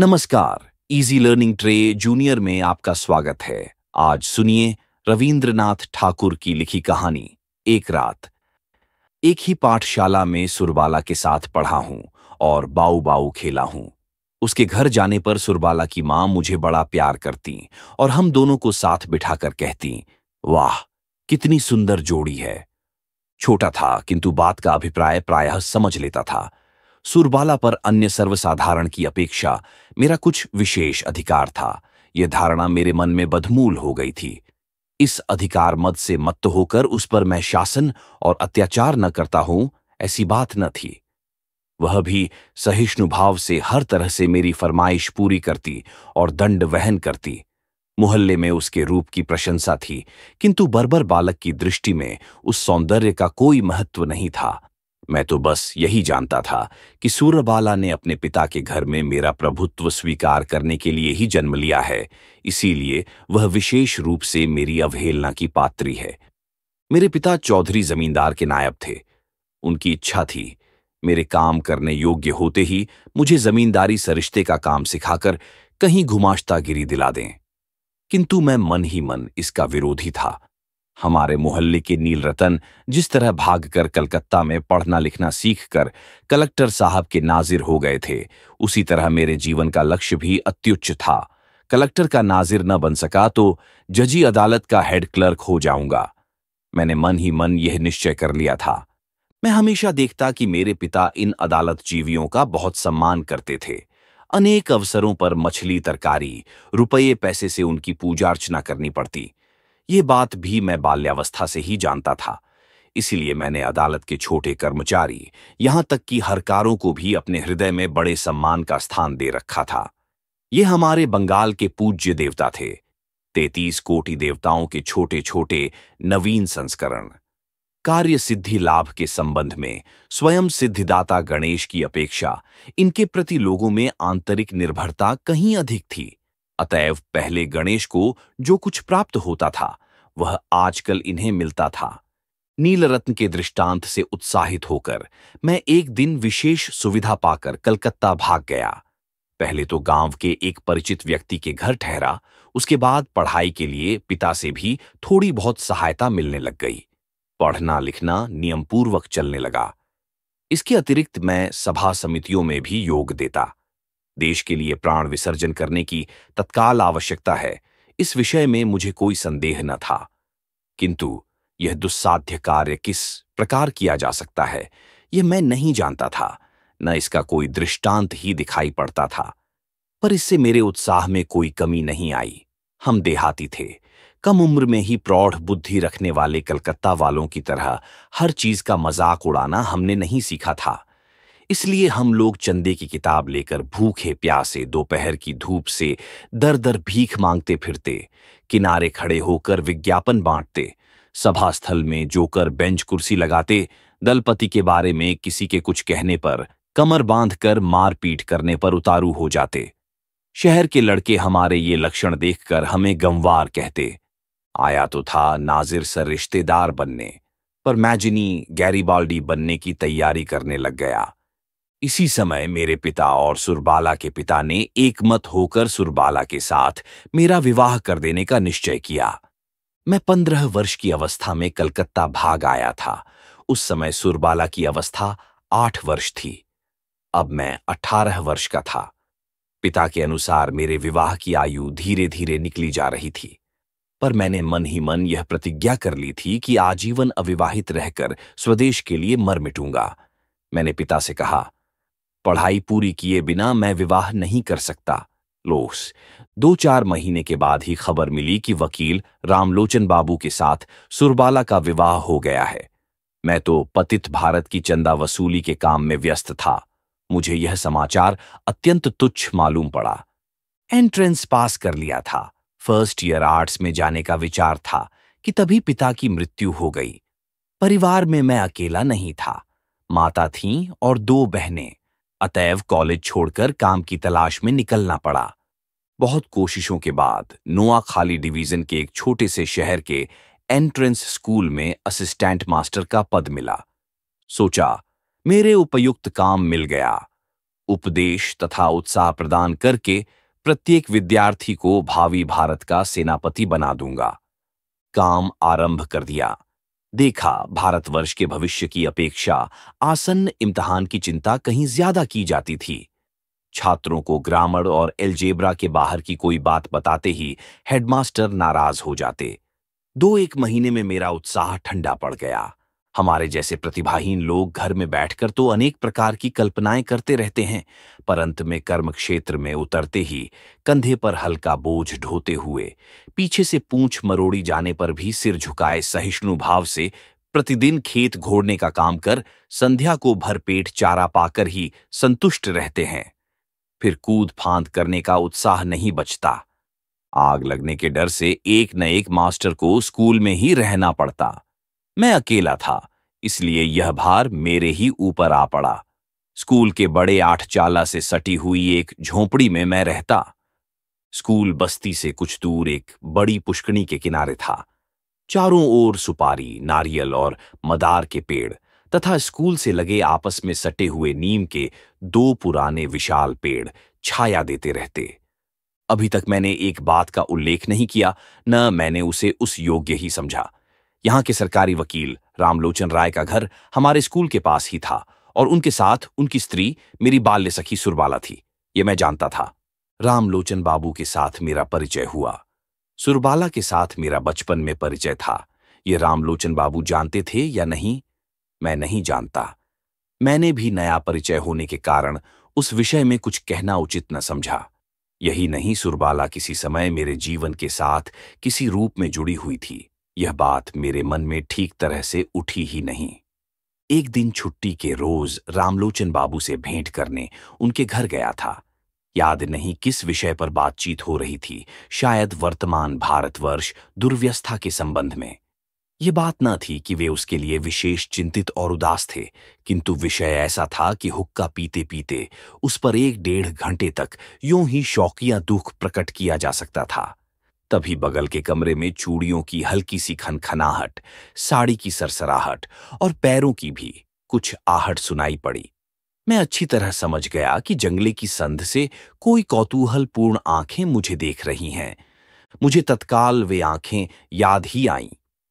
नमस्कार easy learning tray junior में आपका स्वागत है आज सुनिए रविंद्रनाथ ठाकुर की लिखी कहानी एक रात एक ही पाठशाला में सुरबाला के साथ पढ़ा हूं और बाऊ बाऊ खेला हूं उसके घर जाने पर सुरबाला की मां मुझे बड़ा प्यार करती और हम दोनों को साथ बिठाकर कहती वाह कितनी सुंदर जोड़ी है छोटा था किंतु बात का अभिप्राय प्रायः समझ लेता था सुरबाला पर अन्य सर्वसाधारण की अपेक्षा मेरा कुछ विशेष अधिकार था यह धारणा मेरे मन में बदमूल हो गई थी इस अधिकार मत से मत होकर उस पर मैं शासन और अत्याचार न करता हूं ऐसी बात न थी वह भी सहिष्णु भाव से हर तरह से मेरी फरमाइश पूरी करती और दंड वहन करती मोहल्ले में उसके रूप की प्रशंसा थी किंतु बर्बर बालक की दृष्टि में उस सौंदर्य का कोई महत्व नहीं था मैं तो बस यही जानता था कि सूर्यबाला ने अपने पिता के घर में मेरा प्रभुत्व स्वीकार करने के लिए ही जन्म लिया है इसीलिए वह विशेष रूप से मेरी अवहेलना की पात्री है मेरे पिता चौधरी जमींदार के नायब थे उनकी इच्छा थी मेरे काम करने योग्य होते ही मुझे जमींदारी सरिश्ते का काम सिखाकर कहीं घुमाश्तागिरी दिला दें किंतु मैं मन ही मन इसका विरोधी था हमारे मोहल्ले के नील रतन जिस तरह भागकर कलकत्ता में पढ़ना लिखना सीखकर कलेक्टर साहब के नाजिर हो गए थे उसी तरह मेरे जीवन का लक्ष्य भी अत्युच्च था कलेक्टर का नाजिर न बन सका तो जजी अदालत का हेड क्लर्क हो जाऊंगा मैंने मन ही मन यह निश्चय कर लिया था मैं हमेशा देखता कि मेरे पिता इन अदालत जीवियों का बहुत सम्मान करते थे अनेक अवसरों पर मछली तरकारी रुपये पैसे से उनकी पूजा अर्चना करनी पड़ती ये बात भी मैं बाल्यावस्था से ही जानता था इसीलिए मैंने अदालत के छोटे कर्मचारी यहां तक कि हरकारों को भी अपने हृदय में बड़े सम्मान का स्थान दे रखा था ये हमारे बंगाल के पूज्य देवता थे तैतीस कोटि देवताओं के छोटे छोटे नवीन संस्करण कार्य सिद्धि लाभ के संबंध में स्वयं सिद्धिदाता गणेश की अपेक्षा इनके प्रति लोगों में आंतरिक निर्भरता कहीं अधिक थी अतएव पहले गणेश को जो कुछ प्राप्त होता था वह आजकल इन्हें मिलता था नीलरत्न के दृष्टांत से उत्साहित होकर मैं एक दिन विशेष सुविधा पाकर कलकत्ता भाग गया पहले तो गांव के एक परिचित व्यक्ति के घर ठहरा उसके बाद पढ़ाई के लिए पिता से भी थोड़ी बहुत सहायता मिलने लग गई पढ़ना लिखना नियमपूर्वक चलने लगा इसके अतिरिक्त मैं सभा समितियों में भी योग देता देश के लिए प्राण विसर्जन करने की तत्काल आवश्यकता है इस विषय में मुझे कोई संदेह न था किंतु यह दुस्साध्य कार्य किस प्रकार किया जा सकता है यह मैं नहीं जानता था न इसका कोई दृष्टांत ही दिखाई पड़ता था पर इससे मेरे उत्साह में कोई कमी नहीं आई हम देहाती थे कम उम्र में ही प्रौढ़ बुद्धि रखने वाले कलकत्ता वालों की तरह हर चीज का मजाक उड़ाना हमने नहीं सीखा था इसलिए हम लोग चंदे की किताब लेकर भूखे प्यासे दोपहर की धूप से दर दर भीख मांगते फिरते किनारे खड़े होकर विज्ञापन बांटते सभा स्थल में जोकर बेंच कुर्सी लगाते दलपति के बारे में किसी के कुछ कहने पर कमर बांधकर मारपीट करने पर उतारू हो जाते शहर के लड़के हमारे ये लक्षण देखकर हमें गंवार कहते आया तो था नाजिर सर रिश्तेदार बनने पर मैजिनी गैरीबाल्डी बनने की तैयारी करने लग गया इसी समय मेरे पिता और सुरबाला के पिता ने एकमत होकर सुरबाला के साथ मेरा विवाह कर देने का निश्चय किया मैं पंद्रह वर्ष की अवस्था में कलकत्ता भाग आया था उस समय सुरबाला की अवस्था आठ वर्ष थी अब मैं अठारह वर्ष का था पिता के अनुसार मेरे विवाह की आयु धीरे धीरे निकली जा रही थी पर मैंने मन ही मन यह प्रतिज्ञा कर ली थी कि आजीवन अविवाहित रहकर स्वदेश के लिए मर मिटूंगा मैंने पिता से कहा पढ़ाई पूरी किए बिना मैं विवाह नहीं कर सकता लोस दो चार महीने के बाद ही खबर मिली कि वकील रामलोचन बाबू के साथ सुरबाला का विवाह हो गया है मैं तो पतित भारत की चंदा वसूली के काम में व्यस्त था मुझे यह समाचार अत्यंत तुच्छ मालूम पड़ा एंट्रेंस पास कर लिया था फर्स्ट ईयर आर्ट्स में जाने का विचार था कि तभी पिता की मृत्यु हो गई परिवार में मैं अकेला नहीं था माता थीं और दो बहनें अतएव कॉलेज छोड़कर काम की तलाश में निकलना पड़ा बहुत कोशिशों के बाद नोआ खाली डिवीजन के एक छोटे से शहर के एंट्रेंस स्कूल में असिस्टेंट मास्टर का पद मिला सोचा मेरे उपयुक्त काम मिल गया उपदेश तथा उत्साह प्रदान करके प्रत्येक विद्यार्थी को भावी भारत का सेनापति बना दूंगा काम आरंभ कर दिया देखा भारतवर्ष के भविष्य की अपेक्षा आसन्न इम्तहान की चिंता कहीं ज्यादा की जाती थी छात्रों को ग्रामर और एलजेब्रा के बाहर की कोई बात बताते ही हेडमास्टर नाराज हो जाते दो एक महीने में मेरा उत्साह ठंडा पड़ गया हमारे जैसे प्रतिभाहीन लोग घर में बैठकर तो अनेक प्रकार की कल्पनाएं करते रहते हैं पर अंत में कर्म क्षेत्र में उतरते ही कंधे पर हल्का बोझ ढोते हुए पीछे से पूंछ मरोड़ी जाने पर भी सिर झुकाए सहिष्णु भाव से प्रतिदिन खेत घोड़ने का काम कर संध्या को भरपेट चारा पाकर ही संतुष्ट रहते हैं फिर कूद फांद करने का उत्साह नहीं बचता आग लगने के डर से एक न एक मास्टर को स्कूल में ही रहना पड़ता मैं अकेला था इसलिए यह भार मेरे ही ऊपर आ पड़ा स्कूल के बड़े आठ चाला से सटी हुई एक झोपड़ी में मैं रहता स्कूल बस्ती से कुछ दूर एक बड़ी पुष्कनी के किनारे था चारों ओर सुपारी नारियल और मदार के पेड़ तथा स्कूल से लगे आपस में सटे हुए नीम के दो पुराने विशाल पेड़ छाया देते रहते अभी तक मैंने एक बात का उल्लेख नहीं किया न मैंने उसे उस योग्य ही समझा यहाँ के सरकारी वकील रामलोचन राय का घर हमारे स्कूल के पास ही था और उनके साथ उनकी स्त्री मेरी बाल्य सखी सुरबाला थी ये मैं जानता था रामलोचन बाबू के साथ मेरा परिचय हुआ सुरबाला के साथ मेरा बचपन में परिचय था ये रामलोचन बाबू जानते थे या नहीं मैं नहीं जानता मैंने भी नया परिचय होने के कारण उस विषय में कुछ कहना उचित न समझा यही नहीं सुरबाला किसी समय मेरे जीवन के साथ किसी रूप में जुड़ी हुई थी यह बात मेरे मन में ठीक तरह से उठी ही नहीं एक दिन छुट्टी के रोज रामलोचन बाबू से भेंट करने उनके घर गया था याद नहीं किस विषय पर बातचीत हो रही थी शायद वर्तमान भारतवर्ष दुर्व्यस्था के संबंध में ये बात न थी कि वे उसके लिए विशेष चिंतित और उदास थे किंतु विषय ऐसा था कि हुक्का पीते पीते उस पर एक डेढ़ घंटे तक यूं ही शौकिया दुख प्रकट किया जा सकता था तभी बगल के कमरे में चूड़ियों की हल्की सी खनखनाहट साड़ी की सरसराहट और पैरों की भी कुछ आहट सुनाई पड़ी मैं अच्छी तरह समझ गया कि जंगले की संध से कोई कौतूहलपूर्ण आंखें मुझे देख रही हैं मुझे तत्काल वे आंखें याद ही आईं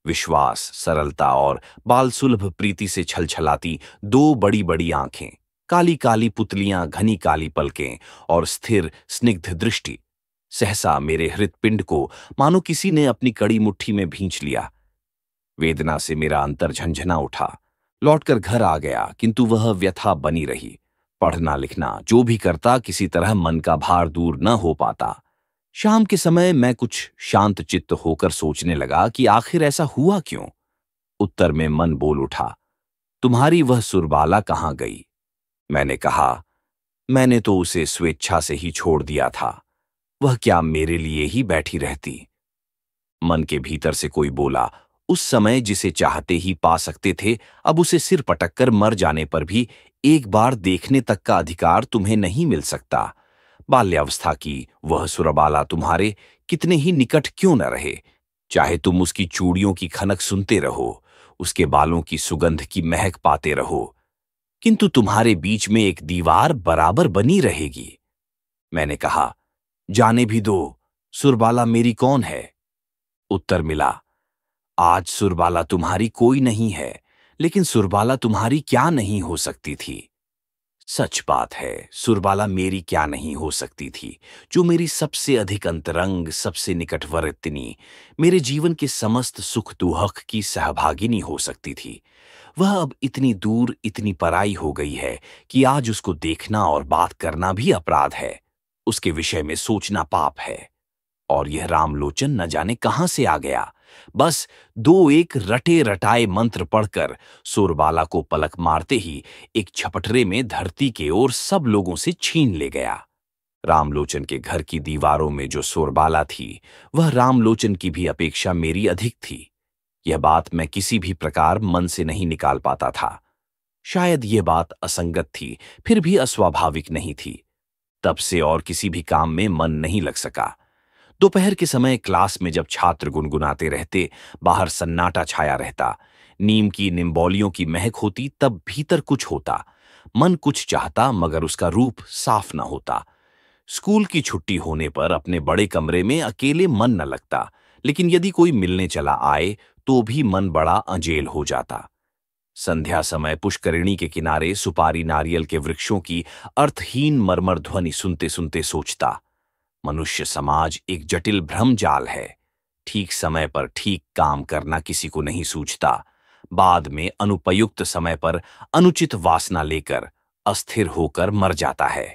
विश्वास सरलता और बालसुलभ प्रीति से छलछलाती दो बड़ी बड़ी आंखें काली काली पुतलियां घनी काली पलकें और स्थिर स्निग्ध दृष्टि सहसा मेरे हृदपिंड को मानो किसी ने अपनी कड़ी मुट्ठी में भींच लिया वेदना से मेरा अंतर झंझना उठा लौटकर घर आ गया किंतु वह व्यथा बनी रही पढ़ना लिखना जो भी करता किसी तरह मन का भार दूर न हो पाता शाम के समय मैं कुछ शांत चित्त होकर सोचने लगा कि आखिर ऐसा हुआ क्यों उत्तर में मन बोल उठा तुम्हारी वह सुरबाला कहाँ गई मैंने कहा मैंने तो उसे स्वेच्छा से ही छोड़ दिया था वह क्या मेरे लिए ही बैठी रहती मन के भीतर से कोई बोला उस समय जिसे चाहते ही पा सकते थे अब उसे सिर पटक कर मर जाने पर भी एक बार देखने तक का अधिकार तुम्हें नहीं मिल सकता बाल्यावस्था की वह सुरबाला तुम्हारे कितने ही निकट क्यों न रहे चाहे तुम उसकी चूड़ियों की खनक सुनते रहो उसके बालों की सुगंध की महक पाते रहो किंतु तुम्हारे बीच में एक दीवार बराबर बनी रहेगी मैंने कहा जाने भी दो सुरबाला मेरी कौन है उत्तर मिला आज सुरबाला तुम्हारी कोई नहीं है लेकिन सुरबाला तुम्हारी क्या नहीं हो सकती थी सच बात है सुरबाला मेरी क्या नहीं हो सकती थी जो मेरी सबसे अधिक अंतरंग सबसे निकटवर्तनी मेरे जीवन के समस्त सुख दुहक की सहभागिनी हो सकती थी वह अब इतनी दूर इतनी पराई हो गई है कि आज उसको देखना और बात करना भी अपराध है उसके विषय में सोचना पाप है और यह रामलोचन न जाने कहां से आ गया बस दो एक रटे रटाए मंत्र पढ़कर सुरबाला को पलक मारते ही एक छपटरे में धरती के ओर सब लोगों से छीन ले गया रामलोचन के घर की दीवारों में जो सुरबाला थी वह रामलोचन की भी अपेक्षा मेरी अधिक थी यह बात मैं किसी भी प्रकार मन से नहीं निकाल पाता था शायद यह बात असंगत थी फिर भी अस्वाभाविक नहीं थी तब से और किसी भी काम में मन नहीं लग सका दोपहर के समय क्लास में जब छात्र गुनगुनाते रहते बाहर सन्नाटा छाया रहता नीम की निम्बौलियों की महक होती तब भीतर कुछ होता मन कुछ चाहता मगर उसका रूप साफ न होता स्कूल की छुट्टी होने पर अपने बड़े कमरे में अकेले मन न लगता लेकिन यदि कोई मिलने चला आए तो भी मन बड़ा अंजेल हो जाता संध्या समय पुष्करिणी के किनारे सुपारी नारियल के वृक्षों की अर्थहीन मरमर ध्वनि सुनते सुनते सोचता मनुष्य समाज एक जटिल भ्रम जाल है ठीक समय पर ठीक काम करना किसी को नहीं सूझता बाद में अनुपयुक्त समय पर अनुचित वासना लेकर अस्थिर होकर मर जाता है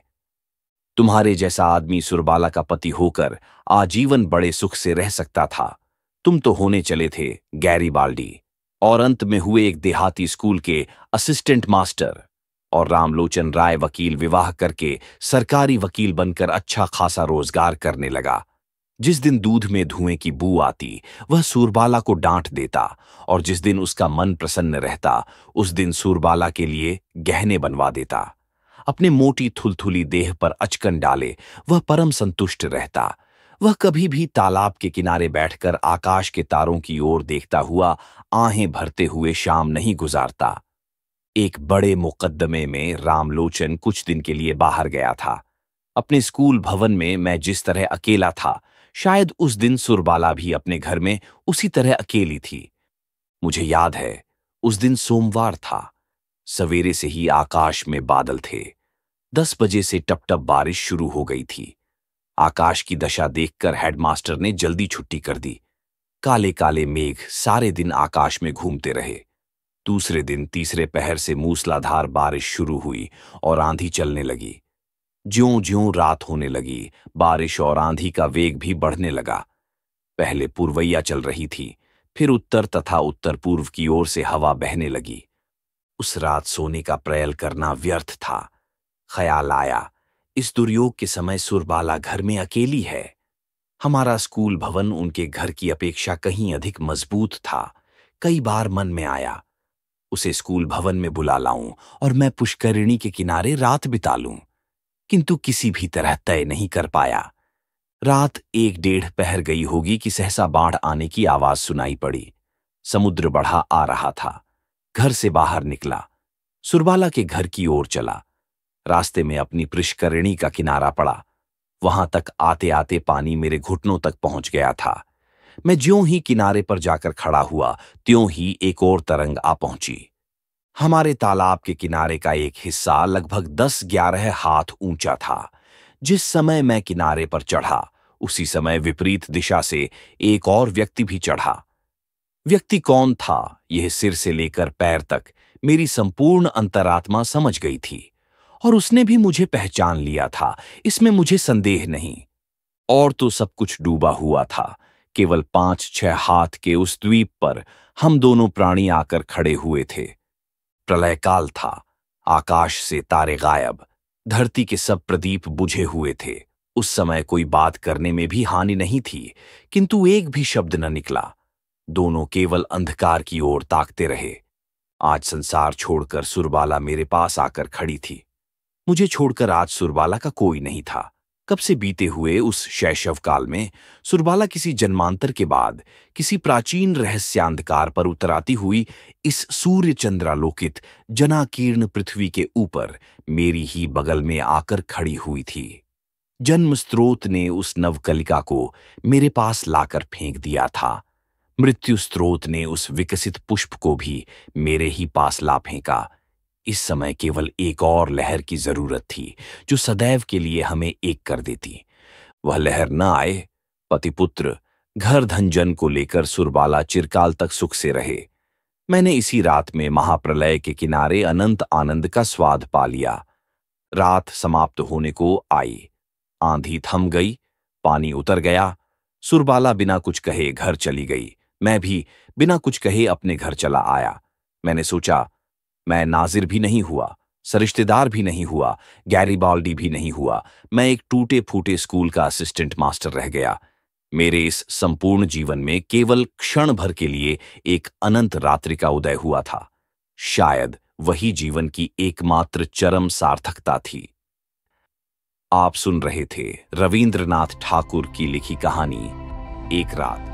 तुम्हारे जैसा आदमी सुरबाला का पति होकर आजीवन बड़े सुख से रह सकता था तुम तो होने चले थे गैरी बाल्डी और अंत में हुए एक देहाती स्कूल के असिस्टेंट मास्टर और रामलोचन राय वकील विवाह करके सरकारी वकील बनकर अच्छा खासा रोजगार करने लगा जिस दिन दूध में धुएं की बू आती वह सूरबाला को डांट देता और जिस दिन उसका मन प्रसन्न रहता उस दिन सूरबाला के लिए गहने बनवा देता अपने मोटी थुलथुली देह पर अचकन डाले वह परम संतुष्ट रहता वह कभी भी तालाब के किनारे बैठकर आकाश के तारों की ओर देखता हुआ आहें भरते हुए शाम नहीं गुजारता एक बड़े मुकदमे में रामलोचन कुछ दिन के लिए बाहर गया था अपने स्कूल भवन में मैं जिस तरह अकेला था शायद उस दिन सुरबाला भी अपने घर में उसी तरह अकेली थी मुझे याद है उस दिन सोमवार था सवेरे से ही आकाश में बादल थे दस बजे से टपटप बारिश शुरू हो गई थी आकाश की दशा देखकर हेडमास्टर ने जल्दी छुट्टी कर दी काले काले मेघ सारे दिन आकाश में घूमते रहे दूसरे दिन तीसरे पहर से मूसलाधार बारिश शुरू हुई और आंधी चलने लगी ज्यो ज्यो रात होने लगी बारिश और आंधी का वेग भी बढ़ने लगा पहले पूर्वैया चल रही थी फिर उत्तर तथा उत्तर पूर्व की ओर से हवा बहने लगी उस रात सोने का प्रयल करना व्यर्थ था ख्याल आया इस दुर्योग के समय सुरबाला घर में अकेली है हमारा स्कूल भवन उनके घर की अपेक्षा कहीं अधिक मजबूत था कई बार मन में आया उसे स्कूल भवन में बुला लाऊं और मैं पुष्करिणी के किनारे रात बिता लूं किंतु किसी भी तरह तय नहीं कर पाया रात एक डेढ़ पहर गई होगी कि सहसा बाढ़ आने की आवाज सुनाई पड़ी समुद्र बढ़ा आ रहा था घर से बाहर निकला सुरबाला के घर की ओर चला रास्ते में अपनी पृष्करिणी का किनारा पड़ा वहां तक आते आते पानी मेरे घुटनों तक पहुंच गया था मैं ज्यों ही किनारे पर जाकर खड़ा हुआ त्यों ही एक और तरंग आ पहुंची हमारे तालाब के किनारे का एक हिस्सा लगभग दस ग्यारह हाथ ऊंचा था जिस समय मैं किनारे पर चढ़ा उसी समय विपरीत दिशा से एक और व्यक्ति भी चढ़ा व्यक्ति कौन था यह सिर से लेकर पैर तक मेरी संपूर्ण अंतरात्मा समझ गई थी और उसने भी मुझे पहचान लिया था इसमें मुझे संदेह नहीं और तो सब कुछ डूबा हुआ था केवल पांच छह हाथ के उस द्वीप पर हम दोनों प्राणी आकर खड़े हुए थे प्रलयकाल था आकाश से तारे गायब धरती के सब प्रदीप बुझे हुए थे उस समय कोई बात करने में भी हानि नहीं थी किंतु एक भी शब्द न निकला दोनों केवल अंधकार की ओर ताकते रहे आज संसार छोड़कर सुरबाला मेरे पास आकर खड़ी थी मुझे छोड़कर आज सुरबाला का कोई नहीं था कब से बीते हुए उस शैशव काल में सुरबाला किसी जन्मांतर के बाद किसी प्राचीन रहस्यांधकार पर उतराती हुई इस सूर्य चंद्रालोकित जनाकीर्ण पृथ्वी के ऊपर मेरी ही बगल में आकर खड़ी हुई थी जन्म स्त्रोत ने उस नवकलिका को मेरे पास लाकर फेंक दिया था मृत्यु स्त्रोत ने उस विकसित पुष्प को भी मेरे ही पास ला फेंका इस समय केवल एक और लहर की जरूरत थी जो सदैव के लिए हमें एक कर देती वह लहर न आए पतिपुत्र घर धनजन को लेकर सुरबाला चिरकाल तक सुख से रहे मैंने इसी रात में महाप्रलय के किनारे अनंत आनंद का स्वाद पा लिया रात समाप्त होने को आई आंधी थम गई पानी उतर गया सुरबाला बिना कुछ कहे घर चली गई मैं भी बिना कुछ कहे अपने घर चला आया मैंने सोचा मैं नाजिर भी नहीं हुआ सरिश्तेदार भी नहीं हुआ गैरी बाल्डी भी नहीं हुआ मैं एक टूटे फूटे स्कूल का असिस्टेंट मास्टर रह गया मेरे इस संपूर्ण जीवन में केवल क्षण भर के लिए एक अनंत रात्रि का उदय हुआ था शायद वही जीवन की एकमात्र चरम सार्थकता थी आप सुन रहे थे रविंद्रनाथ ठाकुर की लिखी कहानी एक रात